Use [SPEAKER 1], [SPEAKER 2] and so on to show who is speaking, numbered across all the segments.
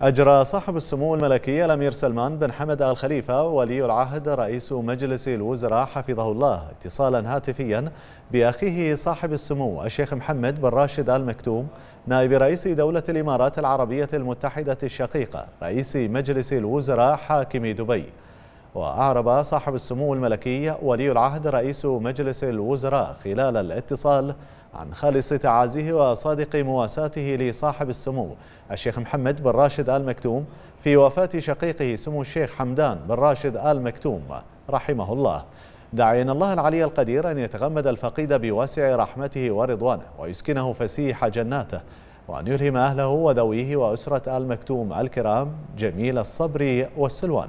[SPEAKER 1] أجرى صاحب السمو الملكي الأمير سلمان بن حمد آل خليفة ولي العهد رئيس مجلس الوزراء حفظه الله اتصالا هاتفيا بأخيه صاحب السمو الشيخ محمد بن راشد آل مكتوم نائب رئيس دولة الإمارات العربية المتحدة الشقيقة رئيس مجلس الوزراء حاكم دبي وأعرب صاحب السمو الملكي ولي العهد رئيس مجلس الوزراء خلال الاتصال عن خالص تعازيه وصادق مواساته لصاحب السمو الشيخ محمد بن راشد آل مكتوم في وفاة شقيقه سمو الشيخ حمدان بن راشد آل مكتوم رحمه الله داعيا الله العلي القدير أن يتغمد الفقيد بواسع رحمته ورضوانه ويسكنه فسيح جناته وأن يلهم أهله وذويه وأسرة آل مكتوم الكرام جميل الصبر والسلوان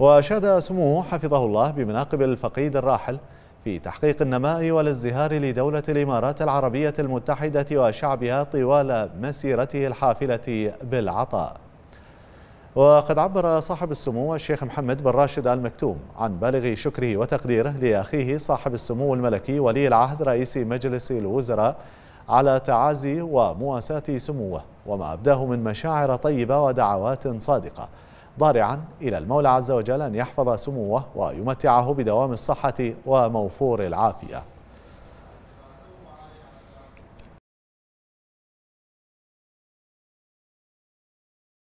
[SPEAKER 1] وشاد سموه حفظه الله بمناقب الفقيد الراحل في تحقيق النماء والازدهار لدولة الإمارات العربية المتحدة وشعبها طوال مسيرته الحافلة بالعطاء وقد عبر صاحب السمو الشيخ محمد بن راشد آل مكتوم عن بالغ شكره وتقديره لأخيه صاحب السمو الملكي ولي العهد رئيس مجلس الوزراء على تعازي ومواساة سموه وما أبداه من مشاعر طيبة ودعوات صادقة ضارعا إلى المولى عز وجل أن يحفظ سموه ويمتعه بدوام الصحة وموفور العافية